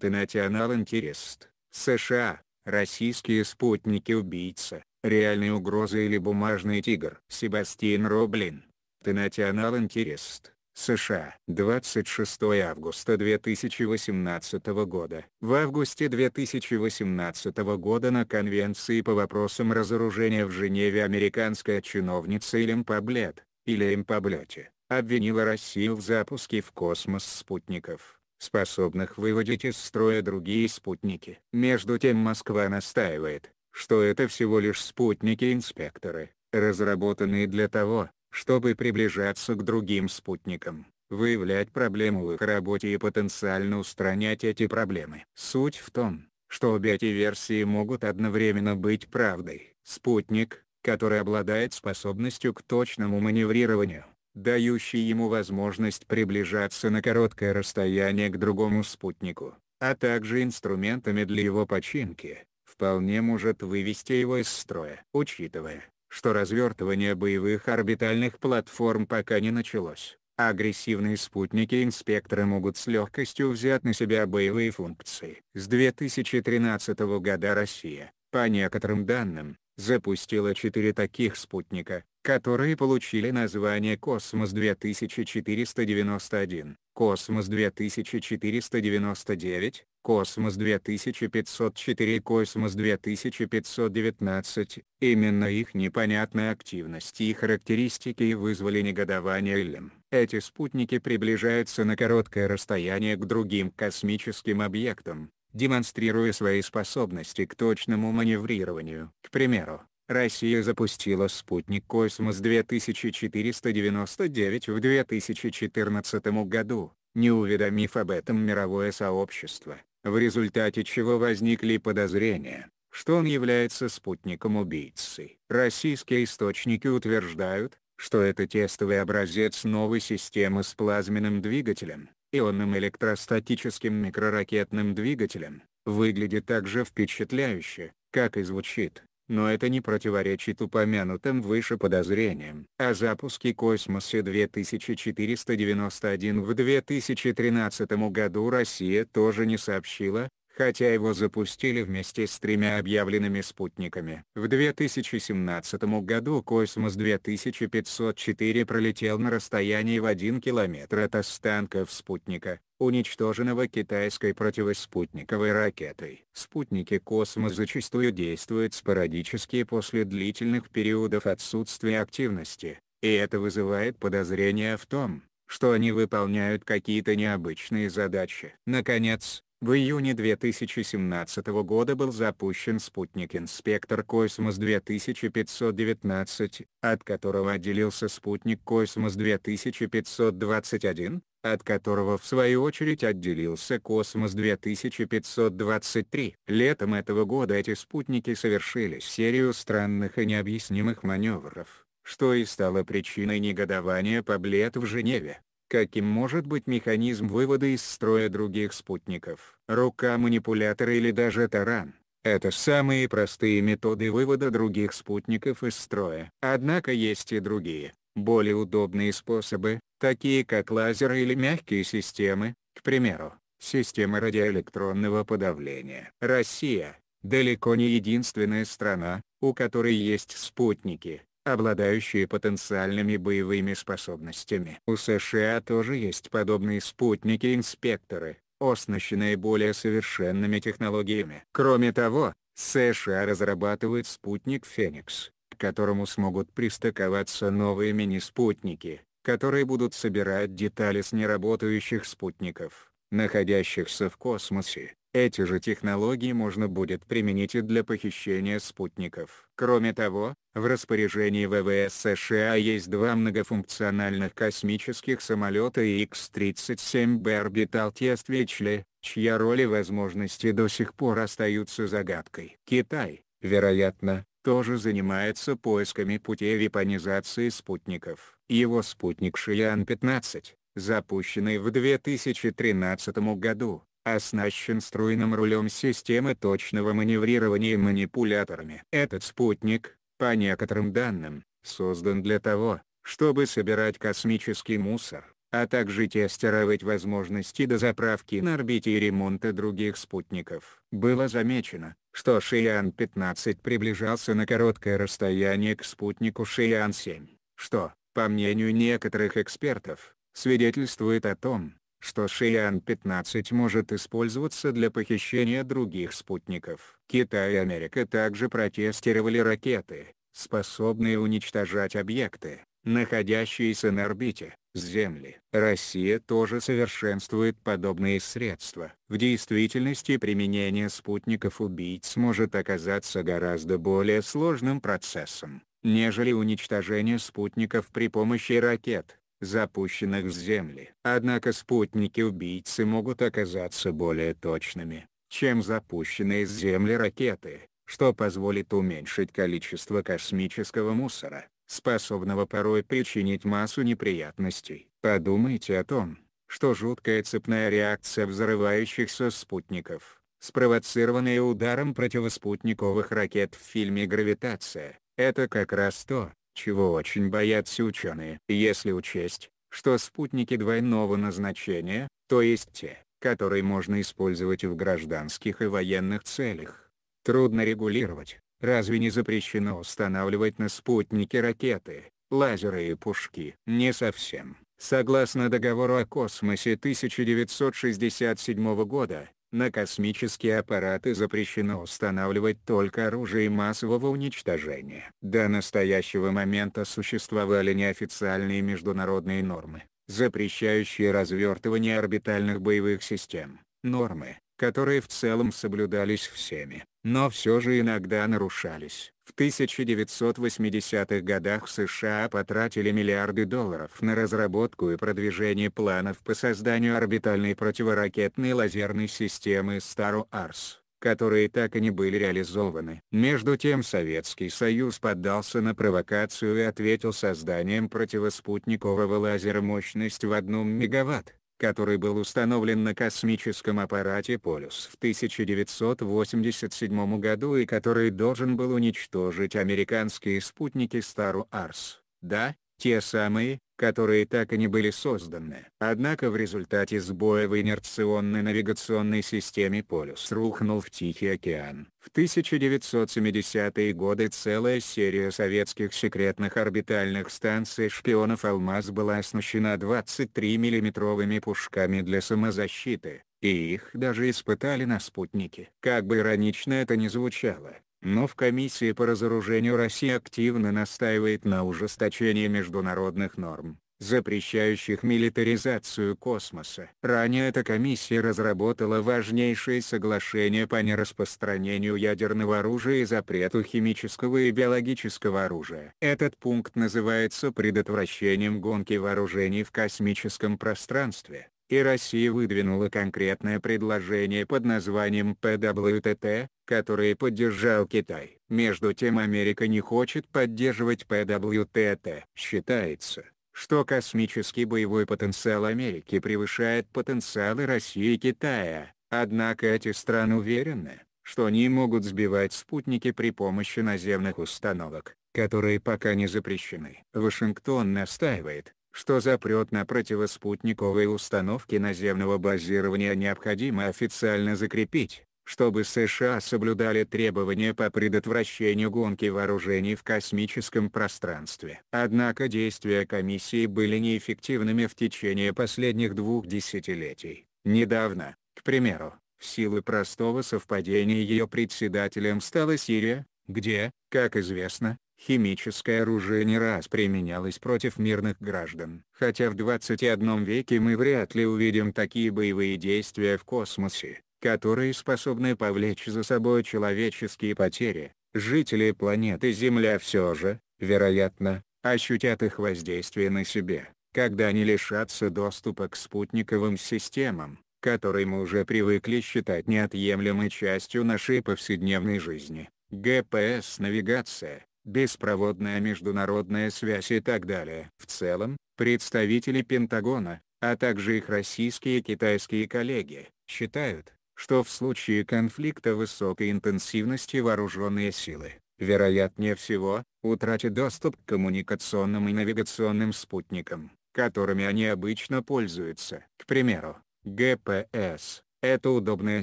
проекты National Interest, США, российские спутники-убийца, реальные угрозы или бумажный тигр. Себастьян Роблин, The National Interest, США. 26 августа 2018 года. В августе 2018 года на конвенции по вопросам разоружения в Женеве американская чиновница Илем Паблет, или Им Паблете, обвинила Россию в запуске в космос спутников способных выводить из строя другие спутники. Между тем Москва настаивает, что это всего лишь спутники-инспекторы, разработанные для того, чтобы приближаться к другим спутникам, выявлять проблемы в их работе и потенциально устранять эти проблемы. Суть в том, что обе эти версии могут одновременно быть правдой. Спутник, который обладает способностью к точному маневрированию, дающий ему возможность приближаться на короткое расстояние к другому спутнику, а также инструментами для его починки, вполне может вывести его из строя. Учитывая, что развертывание боевых орбитальных платформ пока не началось, агрессивные спутники инспектора могут с легкостью взять на себя боевые функции. С 2013 года Россия, по некоторым данным, запустила четыре таких спутника, которые получили название «Космос-2491», «Космос-2499», «Космос-2504» и «Космос-2519», именно их непонятная активность и характеристики вызвали негодование Эллен. Эти спутники приближаются на короткое расстояние к другим космическим объектам, демонстрируя свои способности к точному маневрированию. К примеру, Россия запустила спутник «Космос-2499» в 2014 году, не уведомив об этом мировое сообщество, в результате чего возникли подозрения, что он является спутником убийцы. Российские источники утверждают, что это тестовый образец новой системы с плазменным двигателем, ионным электростатическим микроракетным двигателем, выглядит так же впечатляюще, как и звучит но это не противоречит упомянутым выше подозрениям. О запуске космосе 2491 в 2013 году Россия тоже не сообщила, хотя его запустили вместе с тремя объявленными спутниками. В 2017 году Космос 2504 пролетел на расстоянии в 1 километр от останков спутника, уничтоженного китайской противоспутниковой ракетой. Спутники Космос зачастую действуют спорадически после длительных периодов отсутствия активности, и это вызывает подозрения в том, что они выполняют какие-то необычные задачи. Наконец, в июне 2017 года был запущен спутник «Инспектор Космос-2519», от которого отделился спутник «Космос-2521», от которого в свою очередь отделился «Космос-2523». Летом этого года эти спутники совершили серию странных и необъяснимых маневров, что и стало причиной негодования Паблет в Женеве каким может быть механизм вывода из строя других спутников. Рука манипулятора или даже таран. Это самые простые методы вывода других спутников из строя. Однако есть и другие, более удобные способы, такие как лазеры или мягкие системы, к примеру, система радиоэлектронного подавления. Россия – далеко не единственная страна, у которой есть спутники обладающие потенциальными боевыми способностями. У США тоже есть подобные спутники-инспекторы, оснащенные более совершенными технологиями. Кроме того, США разрабатывает спутник «Феникс», к которому смогут пристыковаться новые мини-спутники, которые будут собирать детали с неработающих спутников, находящихся в космосе. Эти же технологии можно будет применить и для похищения спутников. Кроме того, в распоряжении ВВС США есть два многофункциональных космических самолета x 37 b Orbital Test Тествичли», чья роль и возможности до сих пор остаются загадкой. Китай, вероятно, тоже занимается поисками путей вепонизации спутников. Его спутник Шиян-15, запущенный в 2013 году, оснащен струйным рулем системы точного маневрирования и манипуляторами. Этот спутник, по некоторым данным, создан для того, чтобы собирать космический мусор, а также тестировать возможности дозаправки на орбите и ремонта других спутников. Было замечено, что Шиан-15 приближался на короткое расстояние к спутнику Шиан-7, что, по мнению некоторых экспертов, свидетельствует о том, что Шиан-15 может использоваться для похищения других спутников. Китай и Америка также протестировали ракеты, способные уничтожать объекты, находящиеся на орбите, с Земли. Россия тоже совершенствует подобные средства. В действительности применение спутников-убийц может оказаться гораздо более сложным процессом, нежели уничтожение спутников при помощи ракет запущенных с Земли. Однако спутники-убийцы могут оказаться более точными, чем запущенные с Земли ракеты, что позволит уменьшить количество космического мусора, способного порой причинить массу неприятностей. Подумайте о том, что жуткая цепная реакция взрывающихся спутников, спровоцированная ударом противоспутниковых ракет в фильме «Гравитация», это как раз то, чего очень боятся ученые. Если учесть, что спутники двойного назначения, то есть те, которые можно использовать в гражданских и военных целях, трудно регулировать. Разве не запрещено устанавливать на спутники ракеты, лазеры и пушки? Не совсем. Согласно договору о космосе 1967 года, на космические аппараты запрещено устанавливать только оружие массового уничтожения. До настоящего момента существовали неофициальные международные нормы, запрещающие развертывание орбитальных боевых систем. Нормы, которые в целом соблюдались всеми, но все же иногда нарушались. В 1980-х годах США потратили миллиарды долларов на разработку и продвижение планов по созданию орбитальной противоракетной лазерной системы Star Wars которые так и не были реализованы. Между тем Советский Союз поддался на провокацию и ответил созданием противоспутникового лазера мощность в 1 мегаватт который был установлен на космическом аппарате «Полюс» в 1987 году и который должен был уничтожить американские спутники Стару Арс. Да, те самые, которые так и не были созданы. Однако в результате сбоя в инерционной навигационной системе полюс рухнул в Тихий океан. В 1970-е годы целая серия советских секретных орбитальных станций шпионов «Алмаз» была оснащена 23-миллиметровыми пушками для самозащиты, и их даже испытали на спутнике. Как бы иронично это ни звучало, но в Комиссии по разоружению Россия активно настаивает на ужесточении международных норм, запрещающих милитаризацию космоса. Ранее эта комиссия разработала важнейшие соглашения по нераспространению ядерного оружия и запрету химического и биологического оружия. Этот пункт называется предотвращением гонки вооружений в космическом пространстве и Россия выдвинула конкретное предложение под названием ПВТТ, которое поддержал Китай. Между тем Америка не хочет поддерживать ПВТТ. Считается, что космический боевой потенциал Америки превышает потенциалы России и Китая, однако эти страны уверены, что они могут сбивать спутники при помощи наземных установок, которые пока не запрещены. Вашингтон настаивает, что запрет на противоспутниковые установки наземного базирования необходимо официально закрепить, чтобы США соблюдали требования по предотвращению гонки вооружений в космическом пространстве. Однако действия комиссии были неэффективными в течение последних двух десятилетий. Недавно, к примеру, в силу простого совпадения ее председателем стала Сирия, где, как известно, Химическое оружие не раз применялось против мирных граждан. Хотя в 21 веке мы вряд ли увидим такие боевые действия в космосе, которые способны повлечь за собой человеческие потери, жители планеты Земля все же, вероятно, ощутят их воздействие на себе, когда они лишатся доступа к спутниковым системам, которые мы уже привыкли считать неотъемлемой частью нашей повседневной жизни. ГПС-навигация беспроводная международная связь и так далее. В целом, представители Пентагона, а также их российские и китайские коллеги, считают, что в случае конфликта высокой интенсивности вооруженные силы, вероятнее всего, утратят доступ к коммуникационным и навигационным спутникам, которыми они обычно пользуются. К примеру, ГПС — это удобная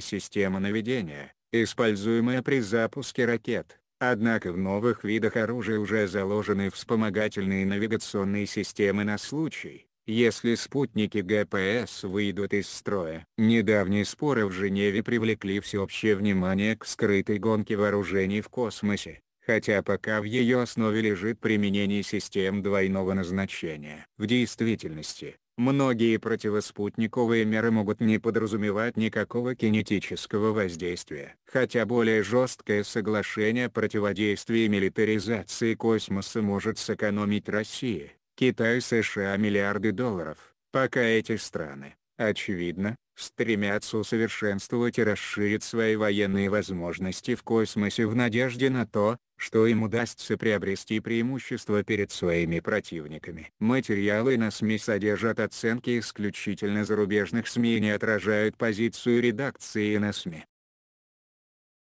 система наведения, используемая при запуске ракет, Однако в новых видах оружия уже заложены вспомогательные навигационные системы на случай, если спутники ГПС выйдут из строя. Недавние споры в Женеве привлекли всеобщее внимание к скрытой гонке вооружений в космосе, хотя пока в ее основе лежит применение систем двойного назначения. В действительности, Многие противоспутниковые меры могут не подразумевать никакого кинетического воздействия. Хотя более жесткое соглашение противодействия милитаризации космоса может сэкономить России, Китаю, и США миллиарды долларов, пока эти страны очевидно, стремятся усовершенствовать и расширить свои военные возможности в космосе в надежде на то, что им удастся приобрести преимущество перед своими противниками. Материалы на СМИ содержат оценки исключительно зарубежных СМИ и не отражают позицию редакции на СМИ.